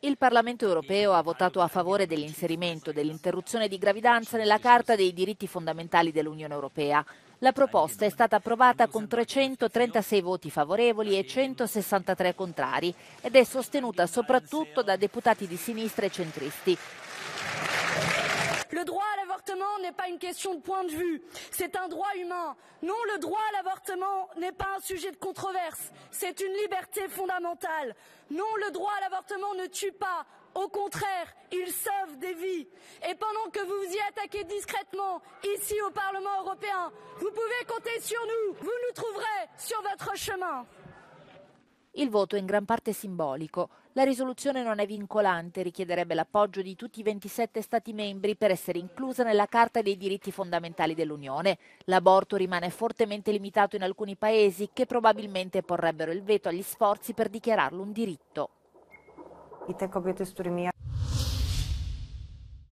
Il Parlamento europeo ha votato a favore dell'inserimento dell'interruzione di gravidanza nella Carta dei diritti fondamentali dell'Unione europea. La proposta è stata approvata con 336 voti favorevoli e 163 contrari ed è sostenuta soprattutto da deputati di sinistra e centristi. Le droit à l'avortement n'est pas une question de point de vue, c'est un droit humain. Non, le droit à l'avortement n'est pas un sujet de controverse, c'est une liberté fondamentale. Non, le droit à l'avortement ne tue pas, au contraire, il sauve des vies. Et pendant que vous vous y attaquez discrètement, ici au Parlement européen, vous pouvez compter sur nous. Vous nous trouverez sur votre chemin. Il voto è in gran parte simbolico. La risoluzione non è vincolante, richiederebbe l'appoggio di tutti i 27 Stati membri per essere inclusa nella Carta dei diritti fondamentali dell'Unione. L'aborto rimane fortemente limitato in alcuni paesi che probabilmente porrebbero il veto agli sforzi per dichiararlo un diritto.